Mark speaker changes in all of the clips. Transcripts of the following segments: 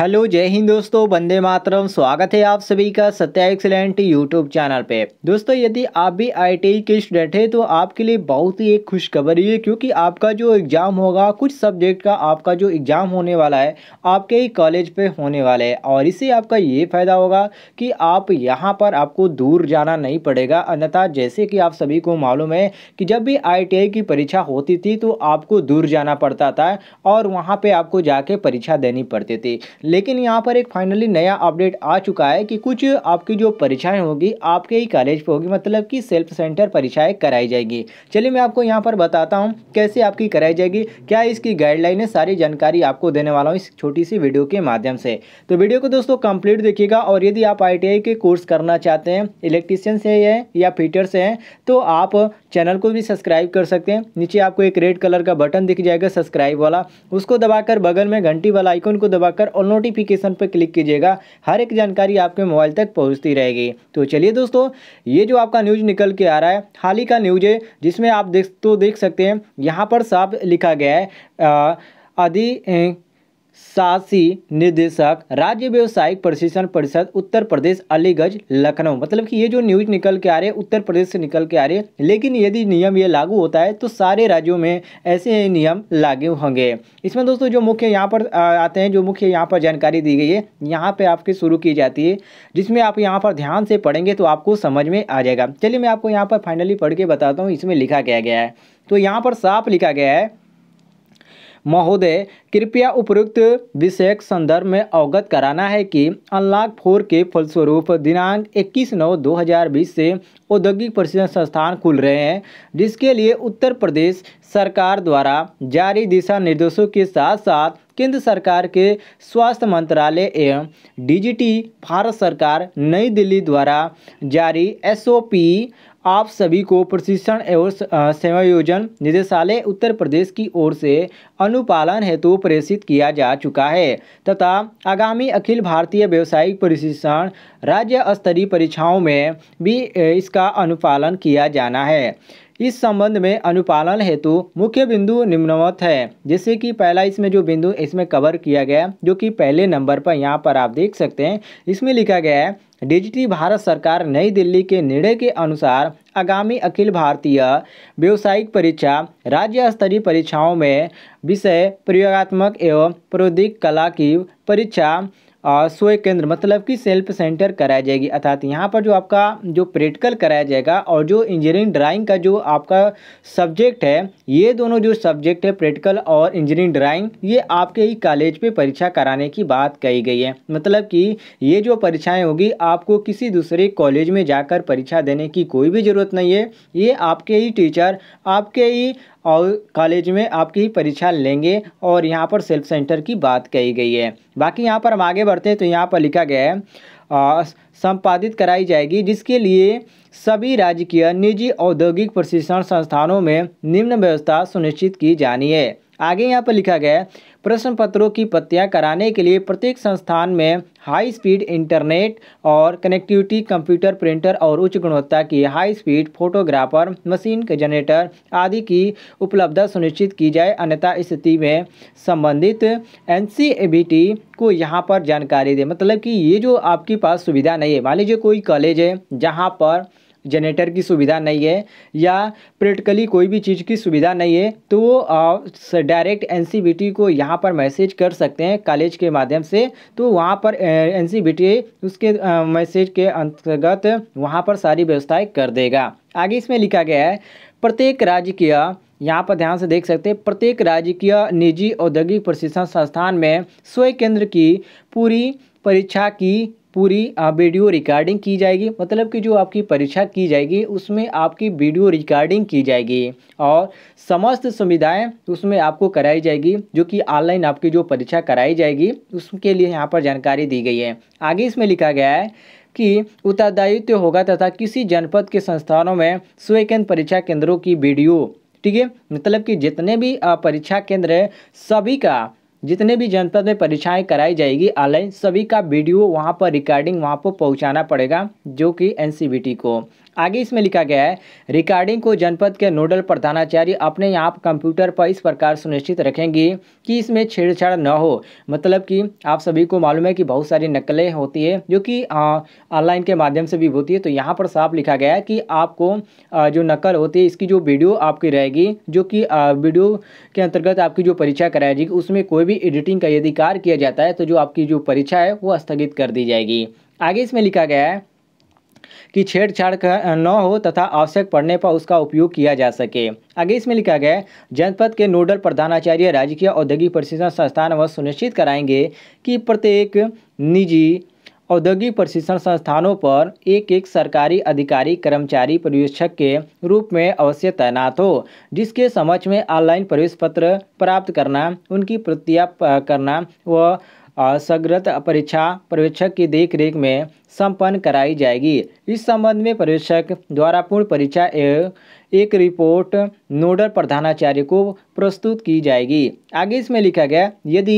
Speaker 1: hello जय हिंद दोस्तों बंदे मातरम स्वागत है आप सभी का सत्या एक्सलेंट यूट्यूब चैनल पे दोस्तों यदि आप भी आईटी e के स्टूडेंट हैं तो आपके लिए बहुत ही एक खुशखबरी है क्योंकि आपका जो एग्ज़ाम होगा कुछ सब्जेक्ट का आपका जो एग्ज़ाम होने वाला है आपके ही कॉलेज पे होने वाला है और इससे आपका ये फ़ायदा होगा कि आप यहाँ पर आपको दूर जाना नहीं पड़ेगा अन्यथा जैसे कि आप सभी को मालूम है कि जब भी आई e की परीक्षा होती थी तो आपको दूर जाना पड़ता था और वहाँ पर आपको जाके परीक्षा देनी पड़ती थी लेकिन यहाँ पर एक फाइनली नया अपडेट आ चुका है कि कुछ आपकी जो परीक्षाएं होगी आपके ही कॉलेज पर होगी मतलब कि सेल्फ सेंटर परीक्षाएं कराई जाएगी चलिए मैं आपको यहाँ पर बताता हूँ कैसे आपकी कराई जाएगी क्या इसकी गाइडलाइन है सारी जानकारी आपको देने वाला हूँ इस छोटी सी वीडियो के माध्यम से तो वीडियो को दोस्तों कंप्लीट देखिएगा और यदि आप आई के कोर्स करना चाहते हैं इलेक्ट्रीशियन से है या फीटर से हैं तो आप चैनल को भी सब्सक्राइब कर सकते हैं नीचे आपको एक रेड कलर का बटन दिख जाएगा सब्सक्राइब वाला उसको दबाकर बगल में घंटी वाला आइकन को दबाकर ऑल नोटिफिकेशन पर क्लिक कीजिएगा हर एक जानकारी आपके मोबाइल तक पहुँचती रहेगी तो चलिए दोस्तों ये जो आपका न्यूज़ निकल के आ रहा है हाल ही का न्यूज है जिसमें आप देख तो देख सकते हैं यहाँ पर साफ लिखा गया है अधि सासी निदेशक राज्य व्यवसायिक प्रशिक्षण परिषद उत्तर प्रदेश अलीगढ़ लखनऊ मतलब कि ये जो न्यूज निकल के आ रही है उत्तर प्रदेश से निकल के आ रही है लेकिन यदि नियम ये लागू होता है तो सारे राज्यों में ऐसे नियम लागू होंगे इसमें दोस्तों जो मुख्य यहाँ पर आते हैं जो मुख्य यहाँ पर जानकारी दी गई है यहाँ पर आपकी शुरू की जाती है जिसमें आप यहाँ पर ध्यान से पढ़ेंगे तो आपको समझ में आ जाएगा चलिए मैं आपको यहाँ पर फाइनली पढ़ के बताता हूँ इसमें लिखा क्या गया है तो यहाँ पर साफ लिखा गया है महोदय कृपया उपयुक्त विषय संदर्भ में अवगत कराना है कि अनलॉक फोर के फलस्वरूप दिनांक 21 नौ 2020 से औद्योगिक प्रशिक्षण संस्थान खुल रहे हैं जिसके लिए उत्तर प्रदेश सरकार द्वारा जारी दिशा निर्देशों के साथ साथ केंद्र सरकार के स्वास्थ्य मंत्रालय एवं डीजीटी भारत सरकार नई दिल्ली द्वारा जारी एसओपी आप सभी को प्रशिक्षण एवं समायोजन निदेशालय उत्तर प्रदेश की ओर से अनुपालन हेतु तो प्रेषित किया जा चुका है तथा आगामी अखिल भारतीय व्यावसायिक प्रशिक्षण राज्य स्तरीय परीक्षाओं में भी इसका अनुपालन किया जाना है इस संबंध में अनुपालन हेतु मुख्य बिंदु निम्नवत है जैसे कि पहला इसमें जो बिंदु इसमें कवर किया गया जो कि पहले नंबर पर यहाँ पर आप देख सकते हैं इसमें लिखा गया है डिजिटी भारत सरकार नई दिल्ली के निर्णय के अनुसार आगामी अखिल भारतीय व्यावसायिक परीक्षा राज्य स्तरीय परीक्षाओं में विषय प्रयोगात्मक एवं प्रौद्योगिक कला की परीक्षा सोए केंद्र मतलब कि सेल्फ सेंटर कराया जाएगी अर्थात यहाँ पर जो आपका जो प्रैक्टिकल कराया जाएगा और जो इंजीनियरिंग ड्राइंग का जो आपका सब्जेक्ट है ये दोनों जो सब्जेक्ट है प्रैक्टिकल और इंजीनियरिंग ड्राइंग ये आपके ही कॉलेज पे परीक्षा कराने की बात कही गई है मतलब कि ये जो परीक्षाएं होगी आपको किसी दूसरे कॉलेज में जाकर परीक्षा देने की कोई भी ज़रूरत नहीं है ये आपके ही टीचर आपके ही और कॉलेज में आपकी परीक्षा लेंगे और यहाँ पर सेल्फ सेंटर की बात कही गई है बाकी यहाँ पर हम आगे बढ़ते हैं तो यहाँ पर लिखा गया है संपादित कराई जाएगी जिसके लिए सभी राजकीय निजी औद्योगिक प्रशिक्षण संस्थानों में निम्न व्यवस्था सुनिश्चित की जानी है आगे यहाँ पर लिखा गया है प्रश्न पत्रों की पत्तियाँ कराने के लिए प्रत्येक संस्थान में हाई स्पीड इंटरनेट और कनेक्टिविटी कंप्यूटर प्रिंटर और उच्च गुणवत्ता की हाई स्पीड फोटोग्राफर मशीन के जनरेटर आदि की उपलब्धता सुनिश्चित की जाए अन्यथा स्थिति में संबंधित एन को यहाँ पर जानकारी दे मतलब कि ये जो आपके पास सुविधा नहीं है मान लीजिए कोई कॉलेज है जहाँ पर जनरेटर की सुविधा नहीं है या प्रैक्टिकली कोई भी चीज़ की सुविधा नहीं है तो वो डायरेक्ट एन को यहाँ पर मैसेज कर सकते हैं कॉलेज के माध्यम से तो वहाँ पर एन उसके मैसेज के अंतर्गत वहाँ पर सारी व्यवस्थाएँ कर देगा आगे इसमें लिखा गया है प्रत्येक राज्य की यहाँ पर ध्यान से देख सकते हैं प्रत्येक राज्य की निजी औद्योगिक प्रशिक्षण संस्थान में स्वयं केंद्र की पूरी परीक्षा की पूरी वीडियो रिकॉर्डिंग की जाएगी मतलब कि जो आपकी परीक्षा की जाएगी उसमें आपकी वीडियो रिकॉर्डिंग की जाएगी और समस्त सुविधाएं उसमें आपको कराई जाएगी जो कि ऑनलाइन आपकी जो परीक्षा कराई जाएगी उसके लिए यहाँ पर जानकारी दी गई है आगे इसमें लिखा गया है कि उत्तरदायित्व होगा तथा किसी जनपद के संस्थानों में स्वयं केंद्र परीक्षा केंद्रों की वीडियो ठीक है मतलब कि जितने भी परीक्षा केंद्र है सभी का जितने भी जनपद में परीक्षाएं कराई जाएगी ऑनलाइन सभी का वीडियो वहां पर रिकॉर्डिंग वहां पर पहुंचाना पड़ेगा जो कि एनसीबीटी को आगे इसमें लिखा गया है रिकॉर्डिंग को जनपद के नोडल प्रधानाचार्य अपने आप कंप्यूटर पर इस प्रकार सुनिश्चित रखेंगे कि इसमें छेड़छाड़ न हो मतलब कि आप सभी को मालूम है कि बहुत सारी नकलें होती है जो कि ऑनलाइन के माध्यम से भी होती है तो यहाँ पर साफ लिखा गया है कि आपको आ, जो नकल होती है इसकी जो वीडियो आपकी रहेगी जो कि वीडियो के अंतर्गत आपकी जो परीक्षा कराई जाएगी उसमें कोई भी एडिटिंग का यदि कार्य किया जाता है तो जो आपकी जो परीक्षा है वो स्थगित कर दी जाएगी आगे इसमें लिखा गया है की छेड़छाड़ न हो तथा आवश्यक पड़ने पर उसका उपयोग किया जा सके आगे इसमें लिखा गया जनपद के नोडल प्रधानाचार्य राजकीय औद्योगिक प्रशिक्षण संस्थान वह सुनिश्चित कराएंगे कि प्रत्येक निजी औद्योगिक प्रशिक्षण संस्थानों पर एक एक सरकारी अधिकारी कर्मचारी पर्यवेक्षक के रूप में अवश्य तैनात हो जिसके समक्ष में ऑनलाइन प्रवेश पत्र प्राप्त करना उनकी प्रत्या करना व सगृत परीक्षा पर्यवेक्षक की देखरेख में संपन्न कराई जाएगी इस संबंध में पर्यवेक्षक द्वारा पूर्ण परीक्षा एक रिपोर्ट नोडल प्रधानाचार्य को प्रस्तुत की जाएगी आगे इसमें लिखा गया यदि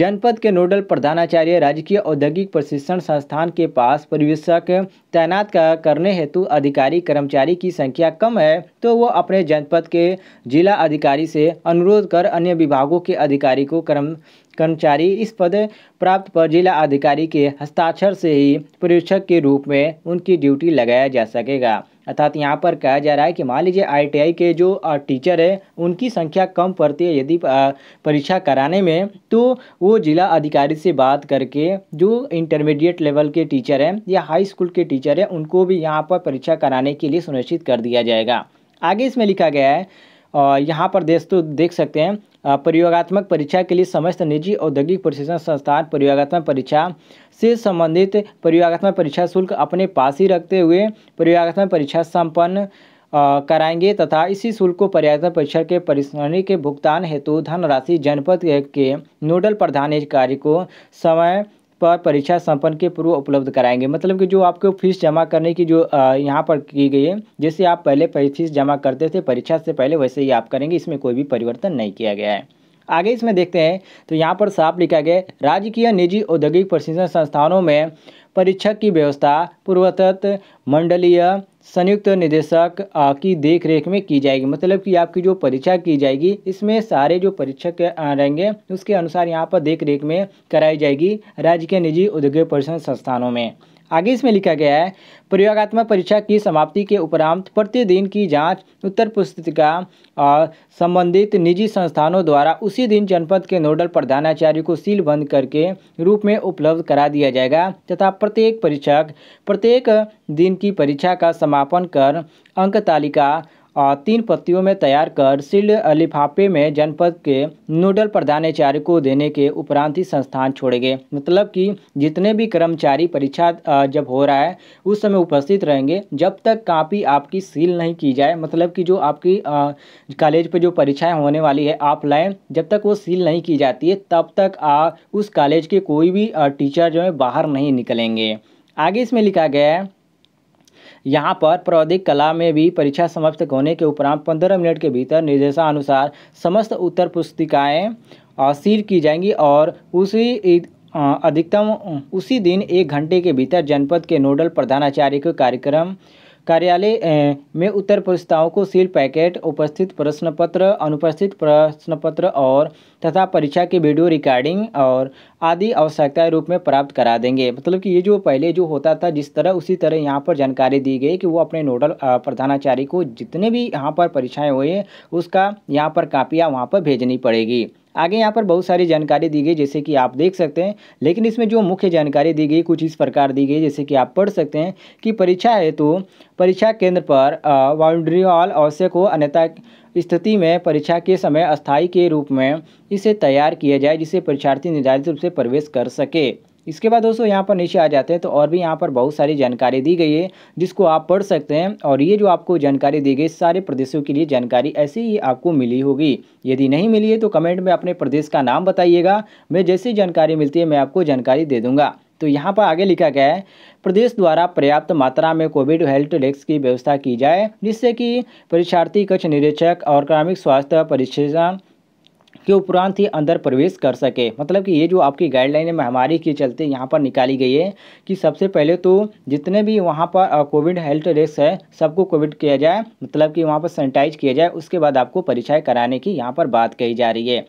Speaker 1: जनपद के नोडल प्रधानाचार्य राजकीय औद्योगिक प्रशिक्षण संस्थान के पास पर्यवेक्षक तैनात करने हेतु अधिकारी कर्मचारी की संख्या कम है तो वो अपने जनपद के जिला अधिकारी से अनुरोध कर अन्य विभागों के अधिकारी को कर्म कर्मचारी इस पद प्राप्त पर जिला अधिकारी के हस्ताक्षर से ही परीक्षक के रूप में उनकी ड्यूटी लगाया जा सकेगा अर्थात यहाँ पर कहा जा रहा है कि मान लीजिए आईटीआई के जो टीचर है उनकी संख्या कम पड़ती है यदि परीक्षा कराने में तो वो जिला अधिकारी से बात करके जो इंटरमीडिएट लेवल के टीचर हैं या हाई स्कूल के टीचर हैं उनको भी यहाँ पर परीक्षा कराने के लिए सुनिश्चित कर दिया जाएगा आगे इसमें लिखा गया है यहाँ पर देश तो देख सकते हैं प्रयोगात्मक परीक्षा के लिए समस्त निजी औद्योगिक प्रशिक्षण संस्थान प्रयोगात्मक परीक्षा से संबंधित प्रयोगात्मक परीक्षा शुल्क अपने पास ही रखते हुए प्रयोगात्मक परीक्षा संपन्न कराएंगे तथा इसी शुल्क को पर्यावरण परीक्षा के परिश्रमी के भुगतान हेतु धनराशि जनपद के नोडल प्रधान अधिकारी को समय पर परीक्षा संपन्न के पूर्व उपलब्ध कराएंगे मतलब कि जो आपको फीस जमा करने की जो यहाँ पर की गई है जैसे आप पहले फीस जमा करते थे परीक्षा से पहले वैसे ही आप करेंगे इसमें कोई भी परिवर्तन नहीं किया गया है आगे इसमें देखते हैं तो यहाँ पर साफ लिखा गया राज्य की निजी औद्योगिक प्रशिक्षण संस्थानों में परीक्षक की व्यवस्था पूर्वतत्त मंडलीय संयुक्त निदेशक की देखरेख में की जाएगी मतलब कि आपकी जो परीक्षा की जाएगी इसमें सारे जो परीक्षक रहेंगे उसके अनुसार यहाँ पर देखरेख में कराई जाएगी राज्य के निजी उद्योग परिषद संस्थानों में आगे इसमें लिखा गया है प्रयोगात्मक परीक्षा की समाप्ति के उपरांत प्रतिदिन की जांच उत्तर पुस्तिका और संबंधित निजी संस्थानों द्वारा उसी दिन जनपद के नोडल प्रधानाचार्य को सील बंद करके रूप में उपलब्ध करा दिया जाएगा तथा प्रत्येक परीक्षक प्रत्येक दिन की परीक्षा का समापन कर अंक तालिका तीन पत्तियों में तैयार कर सील्ड लिफाफे में जनपद के नोडल प्रधानाचार्य को देने के उपरांत ही संस्थान छोड़ेंगे मतलब कि जितने भी कर्मचारी परीक्षा जब हो रहा है उस समय उपस्थित रहेंगे जब तक कापी आपकी सील नहीं की जाए मतलब कि जो आपकी कॉलेज पर जो परीक्षाएँ होने वाली है ऑफलाइन जब तक वो सील नहीं की जाती है तब तक आ, उस कॉलेज के कोई भी टीचर जो है बाहर नहीं निकलेंगे आगे इसमें लिखा गया है यहाँ पर प्रौद्योगिक कला में भी परीक्षा समाप्त होने के उपरांत पंद्रह मिनट के भीतर निर्देशानुसार समस्त उत्तर पुस्तिकाएँ सील की जाएंगी और उसी अधिकतम उसी दिन एक घंटे के भीतर जनपद के नोडल प्रधानाचार्य को कार्यक्रम कार्यालय में उत्तर पुरस्ताओं को सील पैकेट उपस्थित प्रश्न पत्र अनुपस्थित प्रश्न पत्र और तथा परीक्षा की वीडियो रिकॉर्डिंग और आदि आवश्यकता रूप में प्राप्त करा देंगे मतलब कि ये जो पहले जो होता था जिस तरह उसी तरह यहाँ पर जानकारी दी गई कि वो अपने नोडल प्रधानाचारी को जितने भी यहाँ पर परीक्षाएँ हुई उसका यहाँ पर कापियाँ वहाँ पर भेजनी पड़ेगी आगे यहाँ पर बहुत सारी जानकारी दी गई जैसे कि आप देख सकते हैं लेकिन इसमें जो मुख्य जानकारी दी गई कुछ इस प्रकार दी गई जैसे कि आप पढ़ सकते हैं कि परीक्षा हेतु तो परीक्षा केंद्र पर बाउंड्री वॉल आवश्यक हो अन्यथा स्थिति में परीक्षा के समय अस्थायी के रूप में इसे तैयार किया जाए जिसे परीक्षार्थी निर्धारित रूप से प्रवेश कर सके इसके बाद दोस्तों यहाँ पर नीचे आ जाते हैं तो और भी यहाँ पर बहुत सारी जानकारी दी गई है जिसको आप पढ़ सकते हैं और ये जो आपको जानकारी दी गई सारे प्रदेशों के लिए जानकारी ऐसे ही आपको मिली होगी यदि नहीं मिली है तो कमेंट में अपने प्रदेश का नाम बताइएगा मैं जैसी जानकारी मिलती है मैं आपको जानकारी दे दूँगा तो यहाँ पर आगे लिखा गया है प्रदेश द्वारा पर्याप्त मात्रा में कोविड हेल्थ डेस्क की व्यवस्था की जाए जिससे कि परीक्षार्थी कक्ष निरीक्षक और क्रामिक स्वास्थ्य परीक्षण के उपरांत ही अंदर प्रवेश कर सके मतलब कि ये जो आपकी गाइडलाइन है महामारी के चलते यहाँ पर निकाली गई है कि सबसे पहले तो जितने भी वहाँ पर कोविड हेल्थ डेस्क है सबको कोविड किया जाए मतलब कि वहाँ पर सैनिटाइज किया जाए उसके बाद आपको परीक्षाएँ कराने की यहाँ पर बात कही जा रही है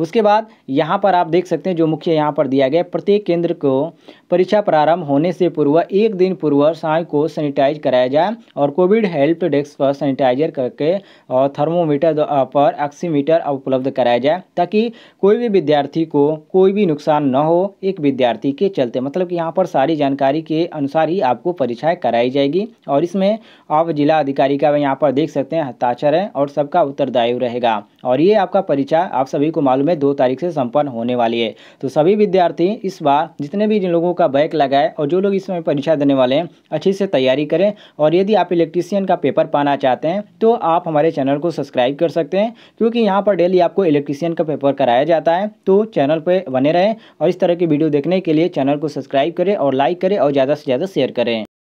Speaker 1: उसके बाद यहाँ पर आप देख सकते हैं जो मुख्य यहाँ पर दिया गया प्रत्येक केंद्र को परीक्षा प्रारंभ होने से पूर्व एक दिन पूर्व साय को सैनिटाइज कराया जाए और कोविड हेल्प डेस्क पर सैनिटाइजर करके और थर्मोमीटर पर ऑक्सीमीटर उपलब्ध कराया जाए ताकि कोई भी विद्यार्थी को कोई भी नुकसान न हो एक विद्यार्थी के चलते मतलब कि यहाँ पर सारी जानकारी के अनुसार ही आपको परीक्षाएँ कराई जाएगी और इसमें आप जिला अधिकारी का यहाँ पर देख सकते हैं हस्ताक्षर है और सबका उत्तरदायी रहेगा और ये आपका परीक्षा आप सभी को मालूम है दो तारीख से संपन्न होने वाली है तो सभी विद्यार्थी इस बार जितने भी जिन लोगों का बैक लगाए और जो लोग इस समय परीक्षा देने वाले हैं अच्छी से तैयारी करें और यदि आप इलेक्ट्रीशियन का पेपर पाना चाहते हैं तो आप हमारे चैनल को सब्सक्राइब कर सकते हैं क्योंकि यहाँ पर डेली आपको इलेक्ट्रीशियन का पेपर कराया जाता है तो चैनल पर बने रहें और इस तरह की वीडियो देखने के लिए चैनल को सब्सक्राइब करें और लाइक करें और ज़्यादा से ज़्यादा शेयर करें